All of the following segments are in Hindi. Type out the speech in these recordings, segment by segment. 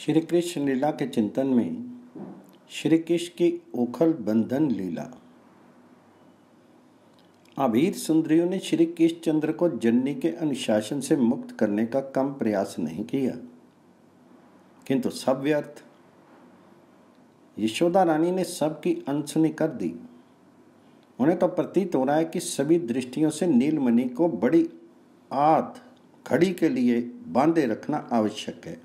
श्री कृष्ण लीला के चिंतन में श्री कृष्ण की ओखल बंधन लीला अभीर सुंदरियों ने श्री कृष्ण चंद्र को जननी के अनुशासन से मुक्त करने का कम प्रयास नहीं किया किंतु सब व्यर्थ यशोदा रानी ने सबकी अनसुनी कर दी उन्हें तो प्रतीत हो रहा है कि सभी दृष्टियों से नीलमणि को बड़ी आत घड़ी के लिए बांधे रखना आवश्यक है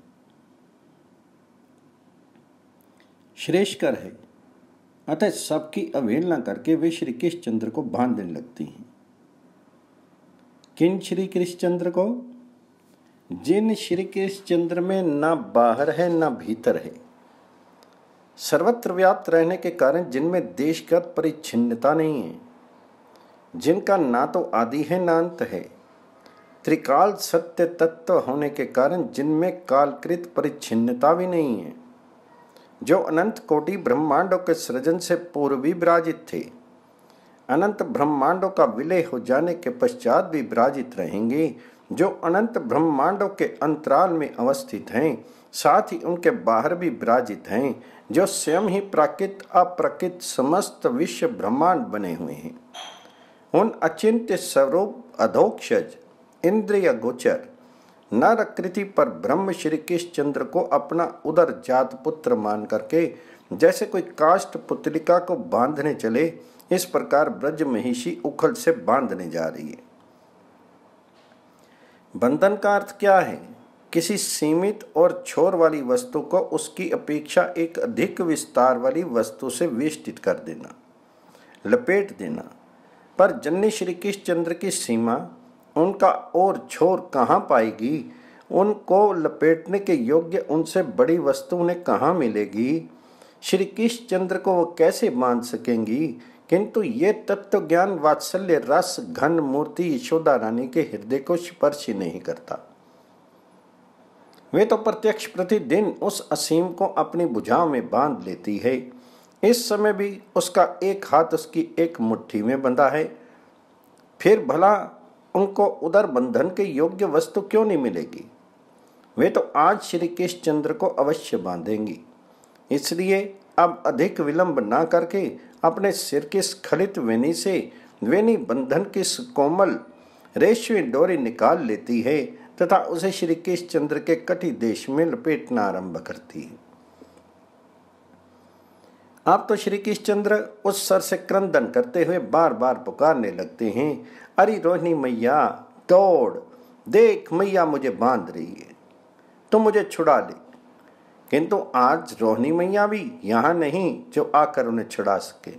श्रेष्ठकर है अतः सबकी अवहेलना करके वे श्री कृष्णचंद्र को बांध देने लगती हैं किन श्री कृष्णचंद्र को जिन श्री कृष्णचंद्र में ना बाहर है ना भीतर है सर्वत्र व्याप्त रहने के कारण जिनमें देशगत परिच्छिन्नता नहीं है जिनका ना तो आदि है ना अंत है त्रिकाल सत्य तत्व होने के कारण जिनमें कालकृत परिच्छिन्नता भी नहीं है जो अनंत कोटि ब्रह्मांडों के सृजन से पूर्व भी विराजित थे अनंत ब्रह्मांडों का विलय हो जाने के पश्चात भी विराजित रहेंगे जो अनंत ब्रह्मांडों के अंतराल में अवस्थित हैं साथ ही उनके बाहर भी विराजित हैं जो स्वयं ही प्राकृत अप्रकृत समस्त विश्व ब्रह्मांड बने हुए हैं उन अचिंत्य स्वरूप अधोक्षज इंद्रिय गोचर नरकृति पर ब्रह्म श्री कृष्णचंद्र को अपना उदर जात पुत्र मान करके जैसे कोई काष्ट पुतलिका को बांधने चले इस प्रकार ब्रज महिषी उखल से बांधने जा रही है बंधन का अर्थ क्या है किसी सीमित और छोर वाली वस्तु को उसकी अपेक्षा एक अधिक विस्तार वाली वस्तु से वेष्टित कर देना लपेट देना पर जन्य श्री कृष्णचंद्र की सीमा उनका और छोर कहाँ पाएगी उनको लपेटने के योग्य उनसे बड़ी वस्तु उन्हें कहाँ मिलेगी श्री कृष्ण चंद्र को वो कैसे मान सकेंगी किंतु ये तत्व ज्ञान वात्सल्य रस घन मूर्ति यशोदा रानी के हृदय को स्पर्श ही नहीं करता वे तो प्रत्यक्ष प्रतिदिन उस असीम को अपनी बुझाव में बांध लेती है इस समय भी उसका एक हाथ उसकी एक मुट्ठी में बंधा है फिर भला उनको उधर बंधन के योग्य वस्तु क्यों नहीं मिलेगी वे तो आज श्री कृष्ण चंद्र को अवश्य बांधेंगी इसलिए अब अधिक विलंब ना करके अपने सिर के स्खलित वेनी से वेनी बंधन के कोमल रेशमी डोरी निकाल लेती है तथा उसे श्री कृष्ण चंद्र के कटी देश में लपेटना आरंभ करती है अब तो श्री कृष्णचंद्र उस सर से क्रंदन करते हुए बार बार पुकारने लगते हैं अरे रोहिणी मैया दौड़ देख मैया मुझे बांध रही है तो मुझे छुड़ा ले किंतु आज रोहिणी मैया भी यहाँ नहीं जो आकर उन्हें छुड़ा सके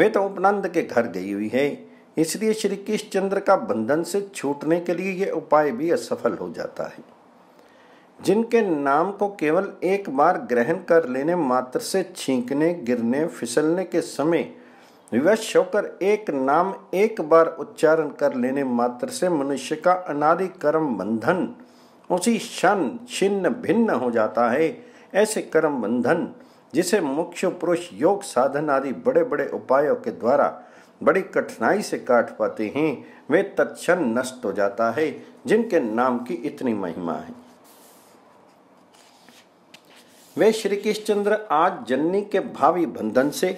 वे तो उपनंद के घर गई हुई है इसलिए श्री कृष्णचंद्र का बंधन से छूटने के लिए यह उपाय भी असफल हो जाता है जिनके नाम को केवल एक बार ग्रहण कर लेने मात्र से छींकने गिरने फिसलने के समय विवश होकर एक नाम एक बार उच्चारण कर लेने मात्र से मनुष्य का अनादि कर्म बंधन उसी क्षण छिन्न भिन्न हो जाता है ऐसे कर्म बंधन जिसे मुख्य पुरुष योग साधन आदि बड़े बड़े उपायों के द्वारा बड़ी कठिनाई से काट पाते हैं वे तत्क्षण नष्ट हो जाता है जिनके नाम की इतनी महिमा है वे श्री कृष्णचंद्र आज जननी के भावी बंधन से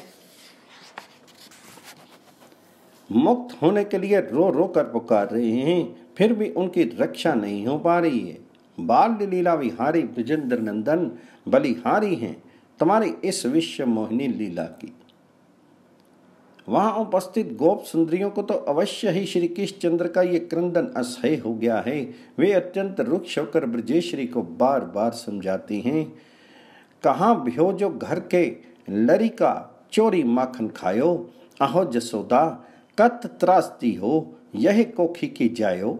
मुक्त होने के लिए रो रो कर पुकार रहे हैं फिर भी उनकी रक्षा नहीं हो पा रही है बाल्य लीला विहारी ब्रजेंद्र नंदन बलिहारी हैं तुम्हारी इस विश्व मोहिनी लीला की वहां उपस्थित गोप सुंदरियों को तो अवश्य ही श्री कृष्णचंद्र का ये क्रंदन असह्य हो गया है वे अत्यंत रुक्ष होकर ब्रजेश्वरी को बार बार समझाती हैं कहाँ बिहो जो घर के लरिका चोरी माखन खायो आहो जसोदा कत त्रासती हो यह कोखी की जायो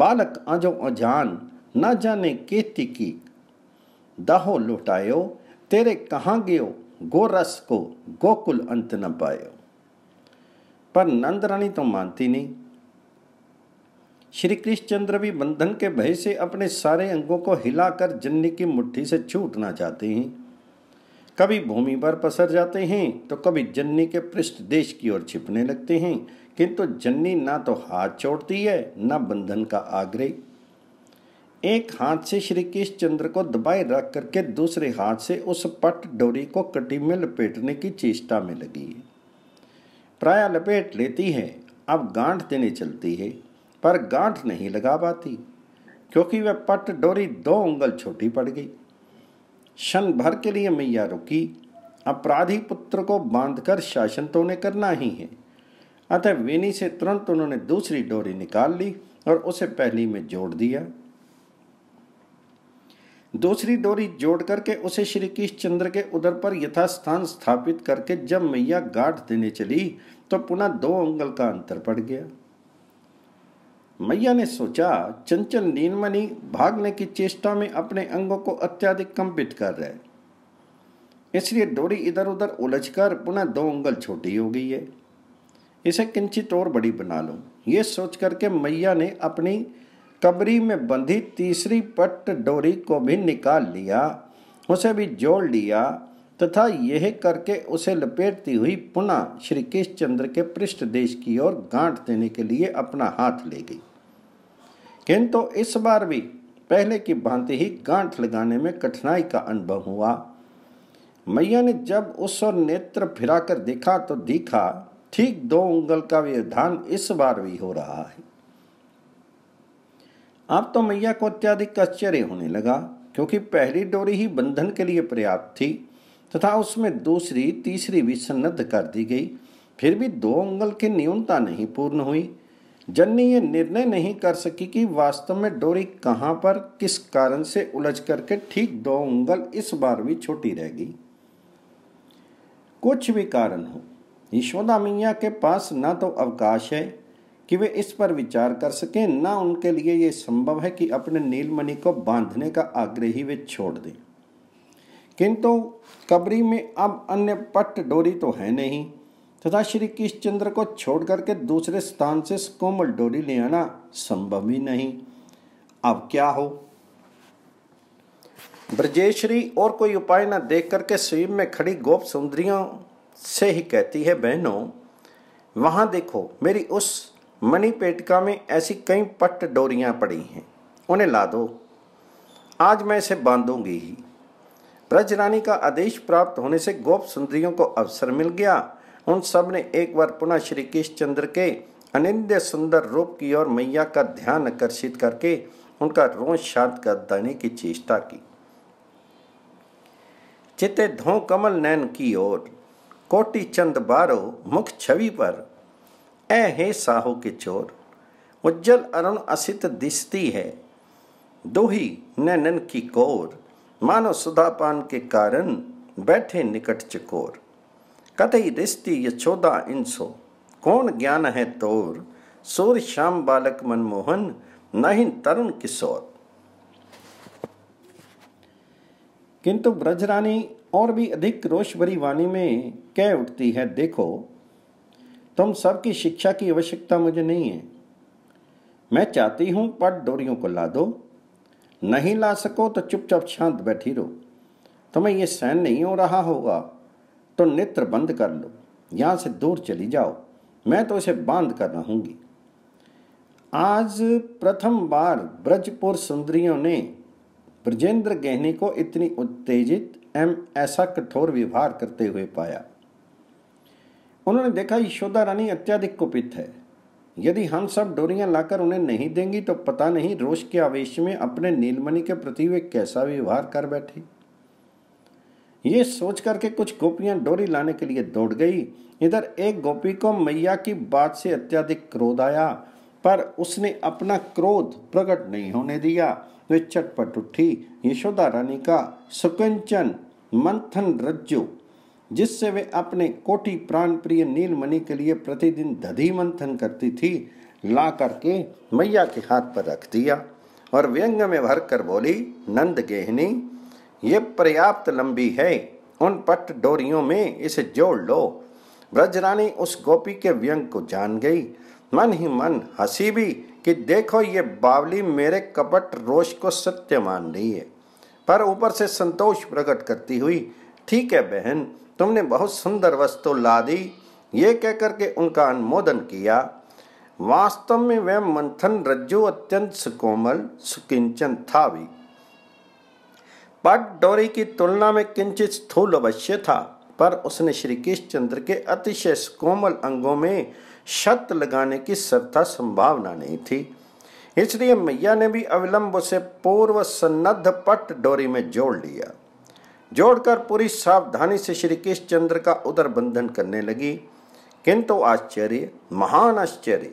बालक आजो अजान न जाने केती की दाहो लुटायो तेरे कहाँ गयो गोरस को गोकुल अंत न पायो पर नंद रानी तो मानती नहीं श्री कृष्णचंद्र भी बंधन के भय से अपने सारे अंगों को हिलाकर जन्नी की मुट्ठी से छूटना चाहते हैं कभी भूमि पर पसर जाते हैं तो कभी जन्नी के पृष्ठ देश की ओर छिपने लगते हैं किंतु जन्नी ना तो हाथ छोड़ती है ना बंधन का आग्रह एक हाथ से श्री कृष्णचंद्र को दबाए रख करके दूसरे हाथ से उस पट डोरी को कटी में लपेटने की चेष्टा में लगी है प्राय लपेट लेती है अब गांठ देने चलती है पर गांठ नहीं लगा पाती क्योंकि वह पट डोरी दो उंगल छोटी पड़ गई क्षण भर के लिए मैया रुकी अपराधी पुत्र को बांधकर शासन तो उन्हें करना ही है अतः वेनी से तुरंत उन्होंने दूसरी डोरी निकाल ली और उसे पहली में जोड़ दिया दूसरी डोरी जोड़ करके उसे श्री कृष्णचंद्र के उदर पर यथास्थान स्थापित करके जब मैया गाठ देने चली तो पुनः दो अंगल का अंतर पड़ गया मैया ने सोचा चंचल नीलमणि भागने की चेष्टा में अपने अंगों को अत्याधिक कंपित कर रहे इसलिए डोरी इधर उधर उलझकर पुनः दो उंगल छोटी हो गई है इसे किंचित और बड़ी बना लो ये सोच करके मैया ने अपनी कबरी में बंधी तीसरी पट डोरी को भी निकाल लिया उसे भी जोड़ लिया तथा यह करके उसे लपेटती हुई पुनः श्री चंद्र के पृष्ठ देश की ओर गांठ देने के लिए अपना हाथ ले गई किंतु इस बार भी पहले की भांति ही गांठ लगाने में कठिनाई का अनुभव हुआ मैया ने जब उस और नेत्र फिराकर देखा तो देखा ठीक दो उंगल का व्यवधान इस बार भी हो रहा है अब तो मैया को अत्याधिक आश्चर्य होने लगा क्योंकि पहली डोरी ही बंधन के लिए पर्याप्त थी तथा उसमें दूसरी तीसरी भी सन्नद्ध कर दी गई फिर भी दो उंगल की न्यूनता नहीं पूर्ण हुई जन्नी ये निर्णय नहीं कर सकी कि वास्तव में डोरी कहाँ पर किस कारण से उलझ करके ठीक दो उंगल इस बार भी छोटी रह गई कुछ भी कारण हो यशोदा मैया के पास ना तो अवकाश है कि वे इस पर विचार कर सकें ना उनके लिए ये संभव है कि अपने नीलमणि को बांधने का आग्रह ही वे छोड़ दें किंतु कबरी में अब अन्य पट डोरी तो है नहीं तथा श्री किश्चंद्र को छोड़ करके दूसरे स्थान से कोमल डोरी ले आना संभव ही नहीं अब क्या हो ब्रजेश्वरी और कोई उपाय न देख करके स्वीप में खड़ी गोप सुंदरियों से ही कहती है बहनों वहां देखो मेरी उस मणि पेटिका में ऐसी कई पट्ट डोरियां पड़ी हैं उन्हें ला दो आज मैं इसे बांधूंगी ही ब्रज रानी का आदेश प्राप्त होने से गोप सुंदरियों को अवसर मिल गया उन सब ने एक बार पुनः श्री कृष्णचंद्र के अनिंद्य सुंदर रूप की ओर मैया का ध्यान आकर्षित करके उनका रोष शांत कर देने की चेष्टा की चिते धो कमल नैन की ओर कोटि चंद बारो मुख छवि पर ए हे साहू के चोर उज्जल अरुण असित दिशती है दोही नैनन की कोर मानो सुधापान के कारण बैठे निकट चकोर कथई रिश्ती यशोदा इंसो कौन ज्ञान है तोर सोर श्याम बालक मनमोहन नहीं तरुण किशोर किंतु ब्रजरानी और भी अधिक रोष भरी वाणी में कह उठती है देखो तुम सबकी शिक्षा की आवश्यकता मुझे नहीं है मैं चाहती हूं पट डोरियों को ला दो नहीं ला सको तो चुपचाप शांत बैठी रहो तुम्हें यह सहन नहीं हो रहा होगा तो नेत्र बंद कर लो यहां से दूर चली जाओ मैं तो उसे बांध कर रहूंगी आज प्रथम बार ब्रजपुर सुंदरियों ने ब्रजेंद्र गहने को इतनी उत्तेजित एवं ऐसा कठोर व्यवहार करते हुए पाया उन्होंने देखा यशोदा रानी अत्याधिक कुपित है यदि हम सब डोरियां लाकर उन्हें नहीं देंगी तो पता नहीं रोष के आवेश में अपने नीलमणि के प्रति वे कैसा व्यवहार कर बैठी ये सोच करके कुछ गोपियां डोरी लाने के लिए दौड़ गई इधर एक गोपी को मैया की बात से अत्यधिक क्रोध आया पर उसने अपना क्रोध प्रकट नहीं होने दिया वे चटपट उठी यशोदा रानी का सुकंचन मंथन रज्जु जिससे वे अपने कोटि प्राण प्रिय नीलमणि के लिए प्रतिदिन दधी मंथन करती थी ला करके मैया के हाथ पर रख दिया और व्यंग में भर कर बोली नंद गेहनी ये पर्याप्त लंबी है उन पट डोरियों में इसे जोड़ लो ब्रजरानी उस गोपी के व्यंग को जान गई मन ही मन हंसी भी कि देखो ये बावली मेरे कपट रोष को सत्य मान रही है पर ऊपर से संतोष प्रकट करती हुई ठीक है बहन तुमने बहुत सुंदर वस्तु ला दी ये कहकर के उनका अनुमोदन किया वास्तव में वह मंथन रज्जु अत्यंत सुकोमल सुकिंचन था भी पग डोरी की तुलना में किंचित स्थूल अवश्य था पर उसने श्री कृष्णचंद्र के अतिशय कोमल अंगों में शत लगाने की श्रद्धा संभावना नहीं थी इसलिए मैया ने भी अविलंब उसे पूर्व सन्नद्ध पट डोरी में जोड़ लिया जोड़कर पूरी सावधानी से श्री कृष्णचंद्र का उदर बंधन करने लगी किंतु आश्चर्य महान आश्चर्य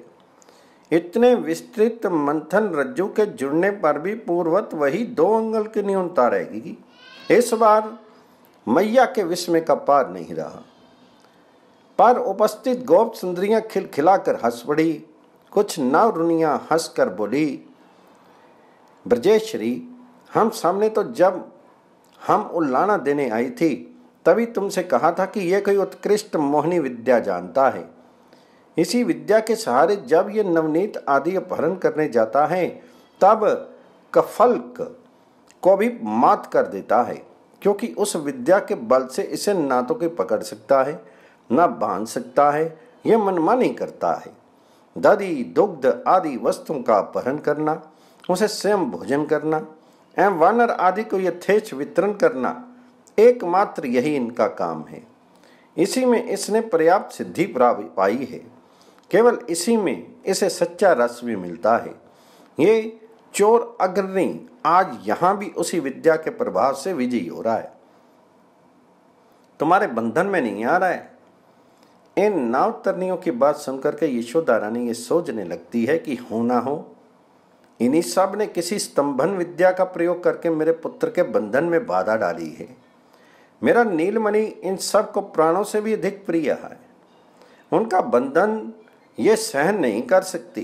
इतने विस्तृत मंथन रज्जु के जुड़ने पर भी पूर्वत वही दो अंगल की न्यूनता रहेगी इस बार मैया के विस्मय का पार नहीं रहा पर उपस्थित गोप सुंदरियां खिलखिलाकर हंस पड़ी कुछ हंस हंसकर बोली ब्रजेश्वरी हम सामने तो जब हम उल्लाना देने आई थी तभी तुमसे कहा था कि यह कोई उत्कृष्ट मोहनी विद्या जानता है इसी विद्या के सहारे जब ये नवनीत आदि अपहरण करने जाता है तब कफल्क को भी मात कर देता है क्योंकि उस विद्या के बल से इसे ना तो कोई पकड़ सकता है ना बांध सकता है यह मनमानी करता है दधी दुग्ध आदि वस्तुओं का अपहरण करना उसे स्वयं भोजन करना एवं वानर आदि को यथेच वितरण करना एकमात्र यही इनका काम है इसी में इसने पर्याप्त सिद्धि प्राप्त पाई है केवल इसी में इसे सच्चा रस भी मिलता है ये चोर अग्रणी आज यहां भी उसी विद्या के प्रभाव से विजयी हो रहा है तुम्हारे बंधन में नहीं आ रहा है इन नाव की बात सुनकर के यशोदा रानी ये सोचने लगती है कि हो ना हो इन्हीं सब ने किसी स्तंभन विद्या का प्रयोग करके मेरे पुत्र के बंधन में बाधा डाली है मेरा नीलमणि इन सब को प्राणों से भी अधिक प्रिय है उनका बंधन ये सहन नहीं कर सकती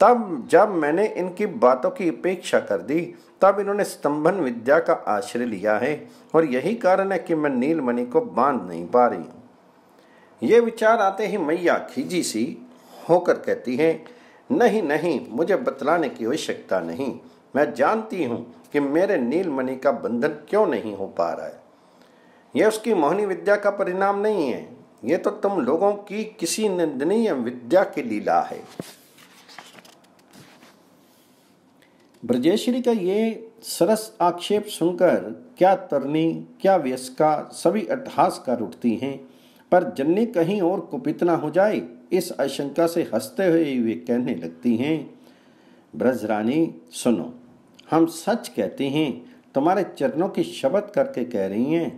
तब जब मैंने इनकी बातों की अपेक्षा कर दी तब इन्होंने स्तंभन विद्या का आश्रय लिया है और यही कारण है कि मैं नीलमणि को बांध नहीं पा रही ये विचार आते ही मैया खीजी सी होकर कहती है नहीं नहीं मुझे बतलाने की आवश्यकता नहीं मैं जानती हूँ कि मेरे नीलमणि का बंधन क्यों नहीं हो पा रहा है यह उसकी मोहनी विद्या का परिणाम नहीं है ये तो तुम लोगों की किसी निंदनीय विद्या की लीला है ब्रजेश्वरी का ये सरस आक्षेप सुनकर क्या तरनी क्या व्यस्का सभी अट्ठहास कर उठती हैं पर जन्नी कहीं और कुपित ना हो जाए इस आशंका से हंसते हुए वे कहने लगती हैं ब्रजरानी सुनो हम सच कहते हैं तुम्हारे चरणों की शब्द करके कह रही हैं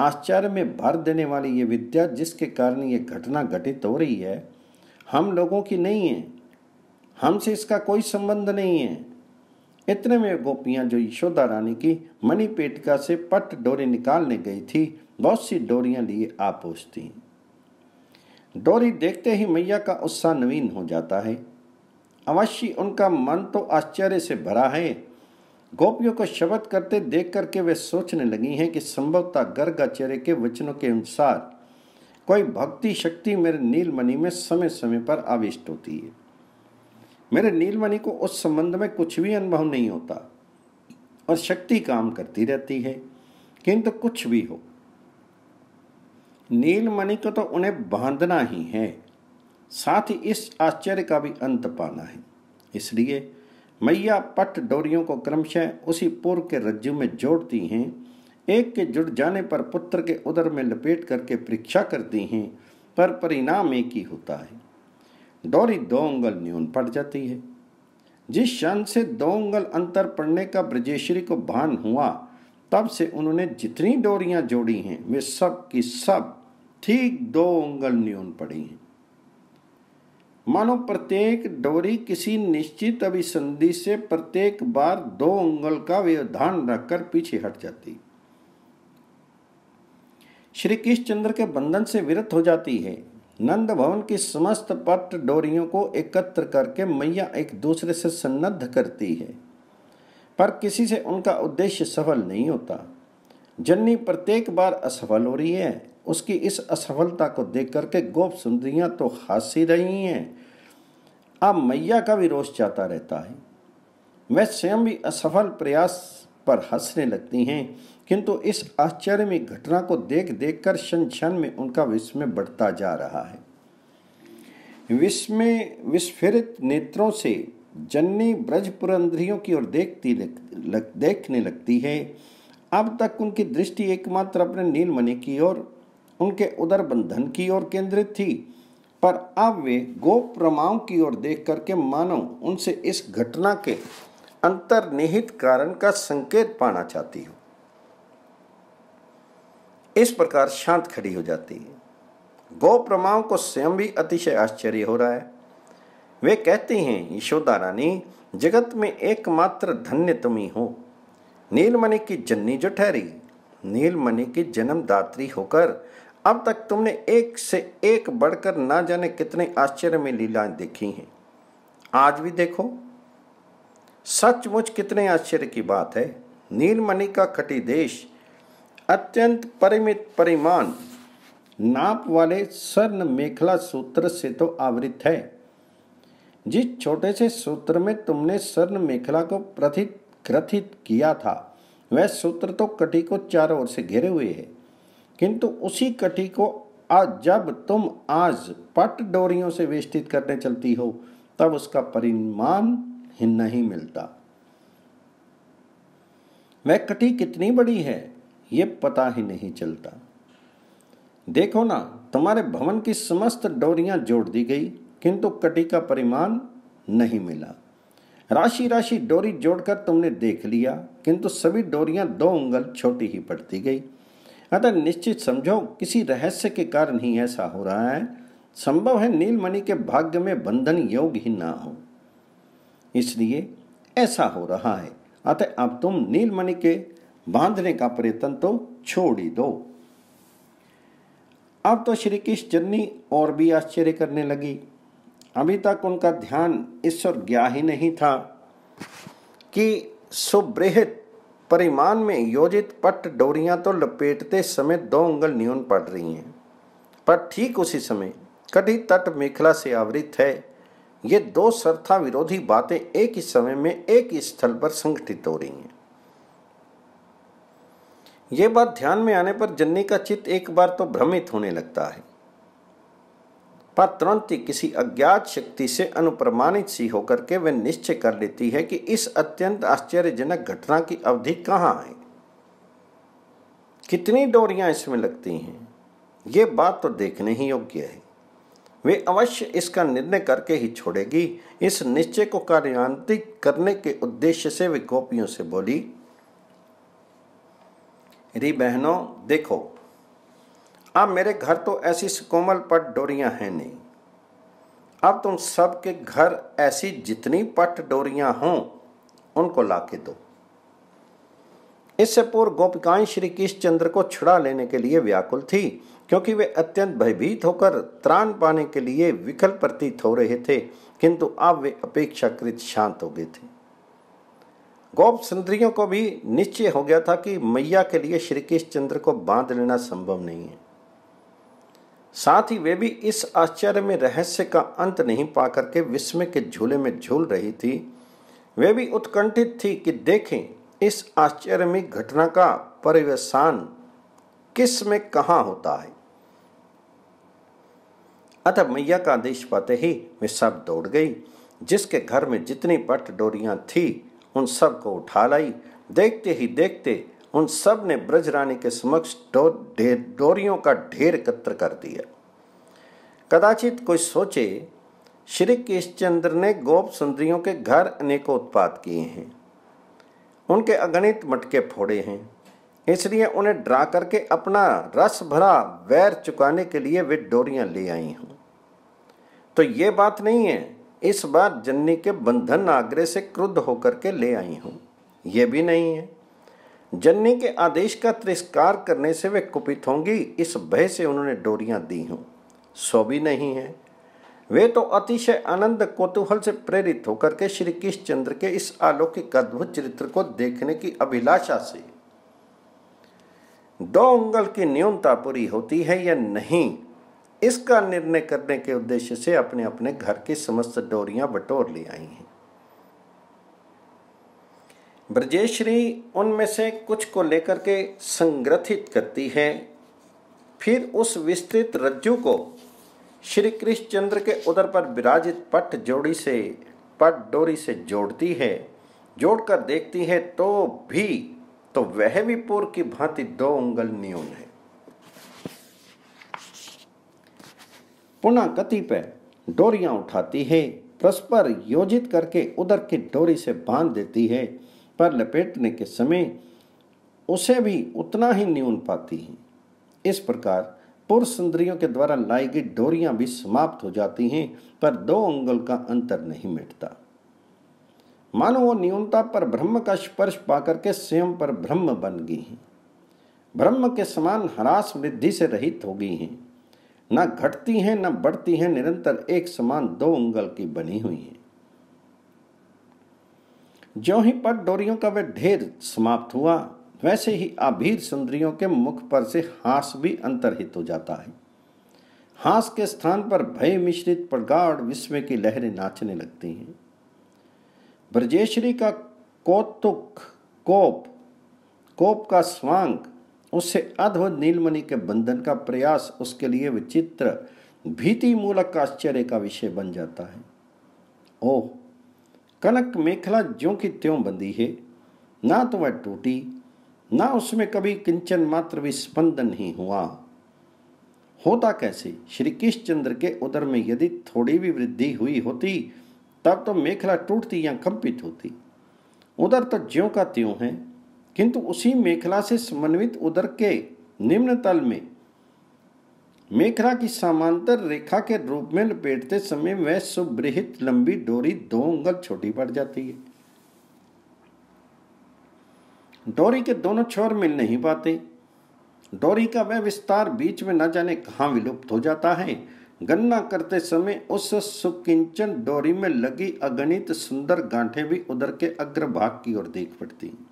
आश्चर्य में भर देने वाली ये विद्या जिसके कारण ये घटना घटित हो रही है हम लोगों की नहीं है हमसे इसका कोई संबंध नहीं है इतने में गोपियां जो यशोदा रानी की मणि पेटिका से पट डोरी निकालने गई थी बहुत सी डोरियां लिए आ पूछती डोरी देखते ही मैया का उत्साह नवीन हो जाता है अवश्य उनका मन तो आश्चर्य से भरा है गोपियों को शब्द करते देख करके वे सोचने लगी हैं कि संभवतः गर्ग आचार्य के वचनों के अनुसार कोई भक्ति शक्ति मेरे नीलमणि में समय समय पर आविष्ट होती है मेरे नीलमणि को उस संबंध में कुछ भी अनुभव नहीं होता और शक्ति काम करती रहती है किंतु कुछ भी हो नीलमणि को तो उन्हें बांधना ही है साथ ही इस आश्चर्य का भी अंत पाना है इसलिए मैया पट डोरियों को क्रमशः उसी पूर्व के रज्जु में जोड़ती हैं एक के जुड़ जाने पर पुत्र के उदर में लपेट करके परीक्षा करती हैं पर परिणाम एक ही होता है डोरी दो उंगल न्यून पड़ जाती है जिस क्षण से दो उंगल अंतर पड़ने का ब्रजेश्वरी को भान हुआ तब से उन्होंने जितनी डोरियां जोड़ी हैं वे सब की सब ठीक दो उंगल न्यून पड़ी हैं मानो प्रत्येक डोरी किसी निश्चित अभिसंधि से प्रत्येक बार दो उंगल का व्यवधान रखकर पीछे हट जाती श्री कृष्णचंद्र के बंधन से विरत हो जाती है नंद भवन की समस्त पट डोरियों को एकत्र करके मैया एक दूसरे से सन्नद्ध करती है पर किसी से उनका उद्देश्य सफल नहीं होता जननी प्रत्येक बार असफल हो रही है उसकी इस असफलता को देख करके गोप सुंदरियाँ तो हासी रही हैं अब मैया का भी रोष जाता रहता है वह स्वयं भी असफल प्रयास पर हंसने लगती हैं किंतु इस आश्चर्य में घटना को देख देख कर क्षण क्षण में उनका विस्मय बढ़ता जा रहा है विस्मय विस्फिरित नेत्रों से जन्नी ब्रज पुरंद्रियों की ओर देखती लग, देखने लगती है अब तक उनकी दृष्टि एकमात्र अपने नीलमणि की ओर उनके उदर बंधन की ओर केंद्रित थी पर अब वे गोप रमाओं की ओर देख करके मानो उनसे इस घटना के अंतर्निहित कारण का संकेत पाना चाहती हो इस प्रकार शांत खड़ी हो जाती है गोप रमाओं को स्वयं भी अतिशय आश्चर्य हो रहा है वे कहती हैं यशोदा रानी जगत में एकमात्र धन्य तुम्हें हो नीलमणि की जन्नी जो ठहरी नीलमणि की जन्मदात्री होकर अब तक तुमने एक से एक बढ़कर ना जाने कितने आश्चर्य में लीलाएं देखी हैं आज भी देखो सचमुच कितने आश्चर्य की बात है नीलमणि का कटी देश अत्यंत परिमित परिमाण नाप वाले स्वर्ण मेखला सूत्र से तो आवृत है जिस छोटे से सूत्र में तुमने स्वर्ण मेखला को प्रथित ग्रथित किया था वह सूत्र तो कटी को चारों ओर से घेरे हुए है किंतु उसी कटी को आज जब तुम आज पट डोरियों से वेष्टित करने चलती हो तब उसका परिमाण ही नहीं मिलता वह कटी कितनी बड़ी है यह पता ही नहीं चलता देखो ना तुम्हारे भवन की समस्त डोरियां जोड़ दी गई किंतु कटी का परिमाण नहीं मिला राशि राशि डोरी जोड़कर तुमने देख लिया किंतु सभी डोरियां दो उंगल छोटी ही पड़ती गई अतः निश्चित समझो किसी रहस्य के कारण ही ऐसा हो रहा है संभव है नीलमणि के भाग्य में बंधन योग ही ना हो इसलिए ऐसा हो रहा है अतः अब तुम नीलमणि के बांधने का प्रयत्न तो छोड़ ही दो अब तो श्री कृष्ण चन्नी और भी आश्चर्य करने लगी अभी तक उनका ध्यान ईश्वर गया ही नहीं था कि सुबृहित परिमाण में योजित पट डोरियां तो लपेटते समय दो उंगल न्यून पड़ रही हैं पर ठीक उसी समय कटी तट मेखला से आवृत है ये दो सर्था विरोधी बातें एक ही समय में एक ही स्थल पर संगठित हो रही हैं ये बात ध्यान में आने पर जन्नी का चित्त एक बार तो भ्रमित होने लगता है पर तुरंत ही किसी अज्ञात शक्ति से अनुप्रमाणित सी होकर के वे निश्चय कर लेती है कि इस अत्यंत आश्चर्यजनक घटना की अवधि कहाँ है कितनी डोरियां इसमें लगती हैं ये बात तो देखने ही योग्य है वे अवश्य इसका निर्णय करके ही छोड़ेगी इस निश्चय को कार्यान्वित करने के उद्देश्य से वे गोपियों से बोली री बहनों देखो अब मेरे घर तो ऐसी कोमल पट डोरियां हैं नहीं अब तुम सबके घर ऐसी जितनी पट डोरियां हों उनको ला के दो इससे पूर्व गोपिकाएं श्री कृष्णचंद्र को छुड़ा लेने के लिए व्याकुल थी क्योंकि वे अत्यंत भयभीत होकर त्राण पाने के लिए विकल प्रतीत हो रहे थे किंतु अब वे अपेक्षाकृत शांत हो गए थे गोप सुंदरियों को भी निश्चय हो गया था कि मैया के लिए श्री कृष्णचंद्र को बांध लेना संभव नहीं है साथ ही वे भी इस आश्चर्य में रहस्य का अंत नहीं पा करके विस्मय के झूले में झूल रही थी वे भी उत्कंठित थी कि देखें इस में घटना का परिवेशान किस में कहा होता है अतः मैया का आदेश पाते ही वे सब दौड़ गई जिसके घर में जितनी पट डोरियां थी उन सब को उठा लाई देखते ही देखते उन सब ने ब्रज रानी के समक्ष डोरियों का ढेर एकत्र कर दिया कदाचित कोई सोचे श्री कृष्णचंद्र ने गोप सुंदरियों के घर अनेकों उत्पाद किए हैं उनके अगणित मटके फोड़े हैं इसलिए उन्हें ड्रा करके अपना रस भरा वैर चुकाने के लिए वे डोरियां ले आई हूं तो ये बात नहीं है इस बार जन्नी के बंधन आग्रह से क्रुद्ध होकर के ले आई हूं ये भी नहीं है जन्नी के आदेश का तिरस्कार करने से वे कुपित होंगी इस भय से उन्होंने डोरियां दी हूं सो भी नहीं है वे तो अतिशय आनंद कौतूहल से प्रेरित होकर के श्री कृष्णचंद्र के इस अलौकिक अद्भुत चरित्र को देखने की अभिलाषा से दो उंगल की न्यूनता पूरी होती है या नहीं इसका निर्णय करने के उद्देश्य से अपने अपने घर की समस्त डोरियां बटोर ले आई हैं ब्रजेश्वरी उनमें से कुछ को लेकर के संग्रथित करती है फिर उस विस्तृत रज्जु को श्री कृष्ण चंद्र के उदर पर विराजित पट जोड़ी से पट डोरी से जोड़ती है जोड़कर देखती है तो भी तो वह भी पूर्व की भांति दो उंगल न्यून है पुनः गति पर डोरियां उठाती है परस्पर योजित करके उदर की डोरी से बांध देती है पर लपेटने के समय उसे भी उतना ही न्यून पाती हैं इस प्रकार पुरुष इंद्रियों के द्वारा लाई गई डोरियां भी समाप्त हो जाती हैं पर दो अंगुल का अंतर नहीं मिटता मानो वो न्यूनता पर ब्रह्म का स्पर्श पाकर के स्वयं पर ब्रह्म बन गई हैं ब्रह्म के समान हरास वृद्धि से रहित हो गई हैं न घटती हैं न बढ़ती हैं निरंतर एक समान दो अंगल की बनी हुई हैं जो ही पट डोरियों का वह ढेर समाप्त हुआ वैसे ही आभीर सुंदरियों के मुख पर से हास भी अंतरहित हो जाता है हास के स्थान पर भय मिश्रित प्रगाढ़ विश्व की लहरें नाचने लगती हैं ब्रजेश्वरी का कौतुक कोप कोप का स्वांग उससे अधो नीलमणि के बंधन का प्रयास उसके लिए विचित्र भीतिमूलक आश्चर्य का विषय बन जाता है ओह कनक मेखला ज्यों की त्यों बंधी है ना तो वह टूटी ना उसमें कभी किंचन मात्र भी स्पंदन ही हुआ होता कैसे श्री कृष्णचंद्र के उदर में यदि थोड़ी भी वृद्धि हुई होती तब तो मेखला टूटती या कंपित होती उदर तो ज्यों का त्यों है किंतु उसी मेखला से समन्वित उदर के निम्न तल में मेखरा की समांतर रेखा के रूप में लपेटते समय वह सुबृहित लंबी डोरी दो उंगल छोटी पड़ जाती है डोरी के दोनों छोर मिल नहीं पाते डोरी का वह विस्तार बीच में न जाने कहाँ विलुप्त हो जाता है गणना करते समय उस सुकिंचन डोरी में लगी अगणित सुंदर गांठें भी उधर के अग्रभाग की ओर देख पड़ती हैं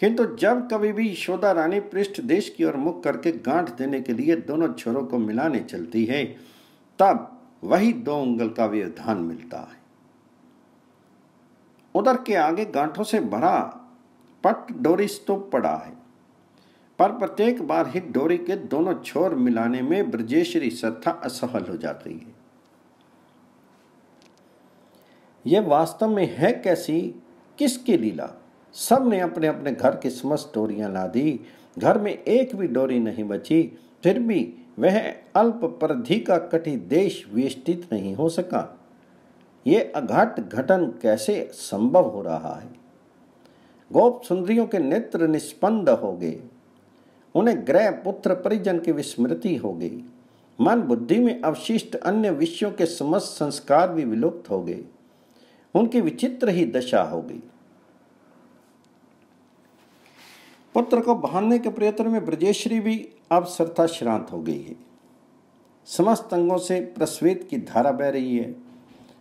किंतु जब कभी भी यशोदा रानी पृष्ठ देश की ओर मुख करके गांठ देने के लिए दोनों छोरों को मिलाने चलती है तब वही दो उंगल का व्यवधान मिलता है उधर के आगे गांठों से भरा पट डोरी स्तूप पड़ा है पर प्रत्येक बार ही डोरी के दोनों छोर मिलाने में ब्रजेश्वरी सत्ता असफल हो जाती है यह वास्तव में है कैसी किसकी लीला सब ने अपने अपने घर की समस्त डोरियाँ ला दी घर में एक भी डोरी नहीं बची फिर भी वह अल्प परधि का कटी देश विष्टित नहीं हो सका ये अघट घटन कैसे संभव हो रहा है गोप सुंदरियों के नेत्र निष्पन्द हो गए उन्हें ग्रह पुत्र परिजन की विस्मृति हो गई मन बुद्धि में अवशिष्ट अन्य विषयों के समस्त संस्कार भी विलुप्त हो गए उनकी विचित्र ही दशा हो गई पुत्र को बहाने के प्रयत्न में ब्रजेश्वरी भी अब श्रांत हो गई है समस्त अंगों से प्रस्वेद की धारा बह रही है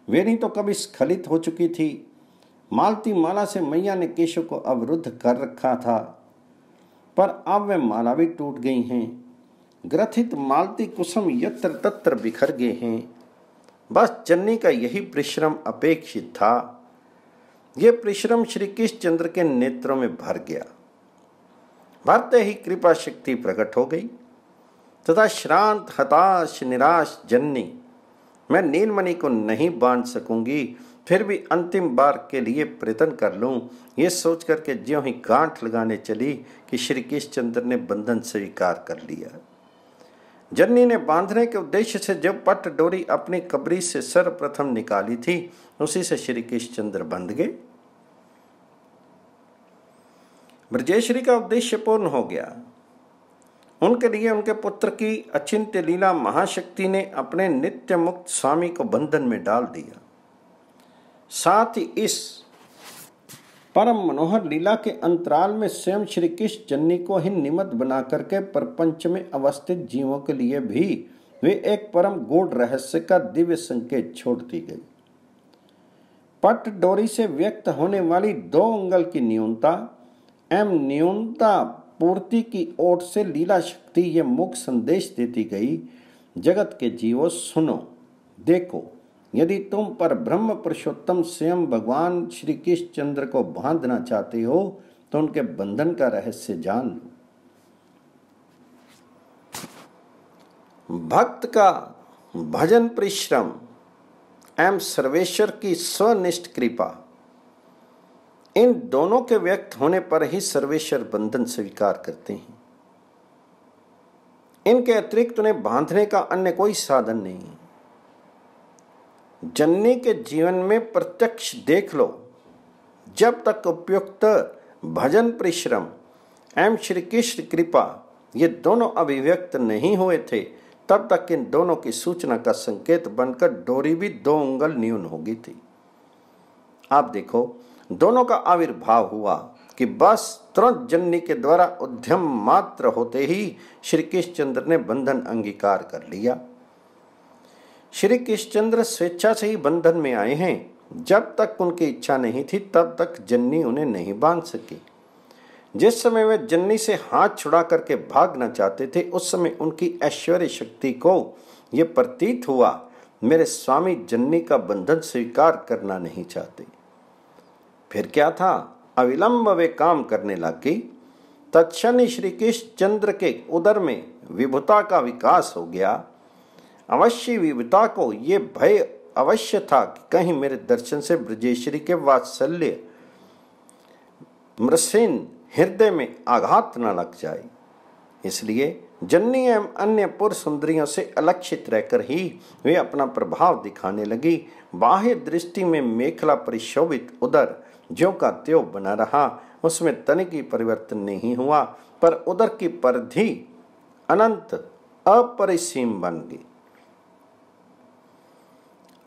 वेणी तो कभी स्खलित हो चुकी थी मालती माला से मैया ने केशव को अवरुद्ध कर रखा था पर अब वे माला भी टूट गई हैं ग्रथित मालती कुसुम यत्र तत्र बिखर गए हैं बस चन्नी का यही परिश्रम अपेक्षित था यह परिश्रम श्री कृष्ण चंद्र के नेत्रों में भर गया भरते ही कृपा शक्ति प्रकट हो गई तथा श्रांत हताश निराश जननी मैं नीलमणि को नहीं बांध सकूंगी फिर भी अंतिम बार के लिए प्रयत्न कर लूं ये सोच करके ज्यों ही गांठ लगाने चली कि श्री कृष्णचंद्र ने बंधन स्वीकार कर लिया जन्नी ने बांधने के उद्देश्य से जब पट डोरी अपनी कबरी से सर्वप्रथम निकाली थी उसी से श्री कृष्णचंद्र बंध गए ब्रजेश्वरी का उद्देश्य पूर्ण हो गया उनके लिए उनके पुत्र की अचिंत्य लीला महाशक्ति ने अपने नित्य मुक्त स्वामी को बंधन में डाल दिया साथ ही इस परम मनोहर लीला के अंतराल में स्वयं श्री कृष्ण जन्नी को ही निमित्त बना करके परपंच में अवस्थित जीवों के लिए भी वे एक परम गोड रहस्य का दिव्य संकेत छोड़ दी गई पट डोरी से व्यक्त होने वाली दो अंगल की न्यूनता एम न्यूनता पूर्ति की ओर से लीला शक्ति ये मुख्य संदेश देती गई जगत के जीवो सुनो देखो यदि तुम पर ब्रह्म पुरुषोत्तम स्वयं भगवान श्री कृष्ण चंद्र को बांधना चाहते हो तो उनके बंधन का रहस्य जान लो भक्त का भजन परिश्रम एम सर्वेश्वर की स्वनिष्ठ कृपा इन दोनों के व्यक्त होने पर ही सर्वेश्वर बंधन स्वीकार करते हैं इनके अतिरिक्त उन्हें बांधने का अन्य कोई साधन नहीं है जन्नी के जीवन में प्रत्यक्ष देख लो जब तक उपयुक्त भजन परिश्रम एम श्री कृष्ण कृपा ये दोनों अभिव्यक्त नहीं हुए थे तब तक इन दोनों की सूचना का संकेत बनकर डोरी भी दो उंगल न्यून होगी थी आप देखो दोनों का आविर्भाव हुआ कि बस तुरंत जननी के द्वारा उद्यम मात्र होते ही श्री कृष्णचंद्र ने बंधन अंगीकार कर लिया श्री कृष्णचंद्र स्वेच्छा से ही बंधन में आए हैं जब तक उनकी इच्छा नहीं थी तब तक जन्नी उन्हें नहीं बांध सकी जिस समय वे जन्नी से हाथ छुड़ा करके भागना चाहते थे उस समय उनकी ऐश्वर्य शक्ति को ये प्रतीत हुआ मेरे स्वामी जन्नी का बंधन स्वीकार करना नहीं चाहते फिर क्या था अविलंब वे काम करने लगी तत्शनि श्री कृष्ण चंद्र के उदर में विभुता का विकास हो गया अवश्य विभुता को ये भय अवश्य था कि कहीं मेरे दर्शन से ब्रजेश्वरी के वात्सल्य मृसिन हृदय में आघात न लग जाए इसलिए जन्नी एवं अन्य पुर सुंदरियों से अलक्षित रहकर ही वे अपना प्रभाव दिखाने लगी बाह्य दृष्टि में मेखला परिशोभित उदर ज्यो का त्यो बना रहा उसमें तन की परिवर्तन नहीं हुआ पर उदर की परधि अनंत अपरिसीम बन गई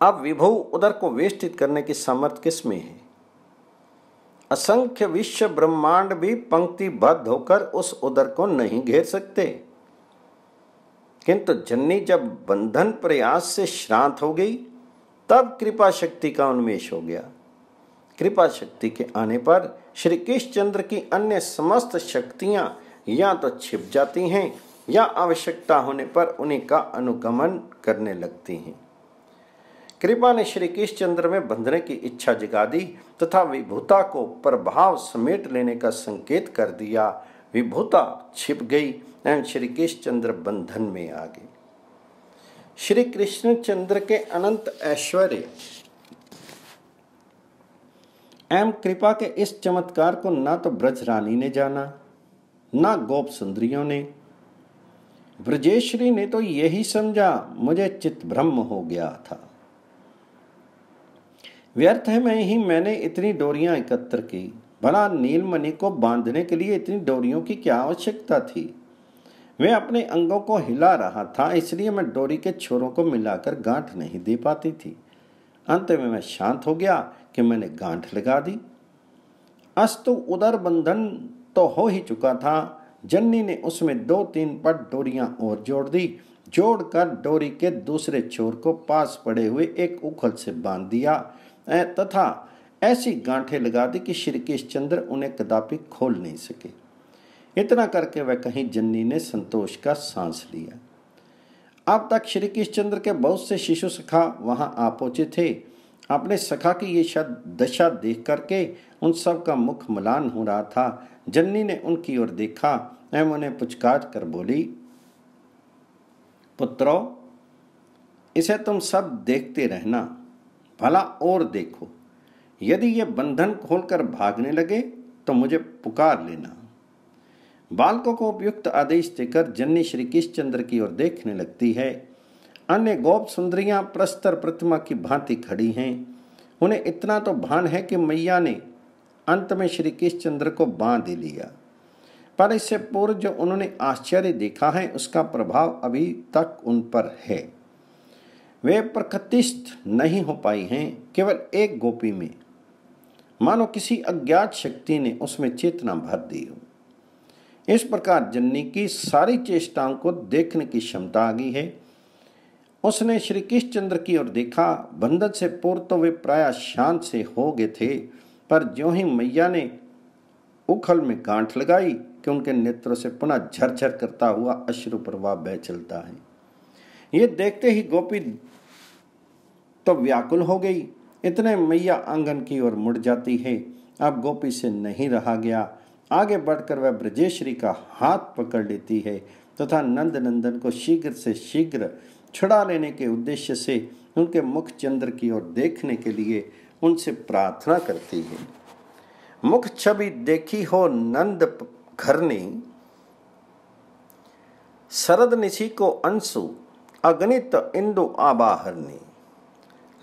अब विभु उदर को वेष्टित करने की सामर्थ किस में है असंख्य विश्व ब्रह्मांड भी पंक्तिबद्ध होकर उस उदर को नहीं घेर सकते किंतु जन्नी जब बंधन प्रयास से श्रांत हो गई तब कृपा शक्ति का उन्मेष हो गया कृपा शक्ति के आने पर श्री कृष्णचंद्र की अन्य समस्त शक्तियाँ या तो छिप जाती हैं या आवश्यकता होने पर उन्हीं का अनुगमन करने लगती हैं कृपा ने श्री कृष्णचंद्र में बंधने की इच्छा जगा दी तथा विभूता को प्रभाव समेट लेने का संकेत कर दिया विभूता छिप गई एवं श्री कृष्णचंद्र बंधन में आ गए श्री कृष्णचंद्र के अनंत ऐश्वर्य एम कृपा के इस चमत्कार को ना तो ब्रज रानी ने जाना ना गोप सुंदरियों ने ब्रजेश्वरी ने तो यही समझा मुझे चित ब्रह्म हो गया था व्यर्थ है में ही मैंने इतनी डोरियां एकत्र की भला नीलमणि को बांधने के लिए इतनी डोरियों की क्या आवश्यकता थी मैं अपने अंगों को हिला रहा था इसलिए मैं डोरी के छोरों को मिलाकर गांठ नहीं दे पाती थी अंत में मैं शांत हो गया कि मैंने गांठ लगा दी अस्तु उदर बंधन तो हो ही चुका था जन्नी ने उसमें दो तीन पट डोरियां और जोड़ दी जोड़कर डोरी के दूसरे छोर को पास पड़े हुए एक उखल से बांध दिया तथा ऐसी गांठें लगा दी कि श्री चंद्र उन्हें कदापि खोल नहीं सके इतना करके वह कहीं जन्नी ने संतोष का सांस लिया अब तक श्री कृष्णचंद्र के बहुत से शिशु सखा वहाँ आ पहुँचे थे अपने सखा की ये दशा देख करके उन सब का मुख मलान हो रहा था जन्नी ने उनकी ओर देखा एवं उन्हें पुचकार कर बोली पुत्रो इसे तुम सब देखते रहना भला और देखो यदि ये बंधन खोलकर भागने लगे तो मुझे पुकार लेना बालकों को उपयुक्त आदेश देकर जन्नी श्री किश्चंद्र की ओर देखने लगती है अन्य गोप सुंदरियां प्रस्तर प्रतिमा की भांति खड़ी हैं उन्हें इतना तो भान है कि मैया ने अंत में श्री किशचंद्र को बांध लिया पर इससे पूर्व जो उन्होंने आश्चर्य देखा है उसका प्रभाव अभी तक उन पर है वे प्रकटिष्ठ नहीं हो पाई हैं केवल एक गोपी में मानो किसी अज्ञात शक्ति ने उसमें चेतना भर दी हो इस प्रकार जन्नी की सारी चेष्टाओं को देखने की क्षमता आ गई है उसने श्री कृष्ण चंद्र की ओर देखा बंधन से पूर्व तो वे प्राय शांत से हो गए थे पर जो ही मैया ने उखल में गांठ लगाई कि उनके नेत्रों से पुनः झरझर करता हुआ अश्रु प्रवाह बह चलता है ये देखते ही गोपी तो व्याकुल हो गई इतने मैया आंगन की ओर मुड़ जाती है अब गोपी से नहीं रहा गया आगे बढ़कर वह ब्रजेश्वरी का हाथ पकड़ लेती है तथा नंद नंदन को शीघ्र से शीघ्र छुड़ा लेने के उद्देश्य से उनके मुख चंद्र की ओर देखने के लिए उनसे प्रार्थना करती है मुख छवि देखी हो नंद घर ने शरद निशि को अंशु अगणित इंदु आबाहरनी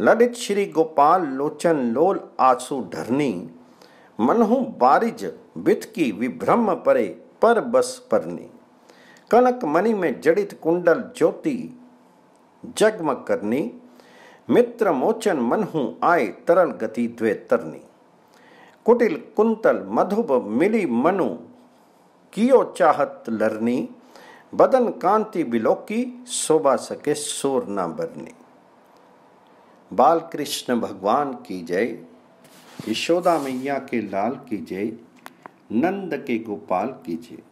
ललित श्री गोपाल लोचन लोल आसु ढरनी मनहु बारिज वित की विभ्रम परे पर बस परनी कनक मणि में जड़ित कुंडल ज्योति जगम करनी मित्र मोचन मनहु आए तरल गति द्वे तरनी कुटिल कुंतल मधुब मिली मनु कियो चाहत लरनी बदन कांति बिलोकी शोभा सके सोर न बरनी बाल कृष्ण भगवान की जय यशोदा मैया के लाल की जय नंद के गोपाल कीजिए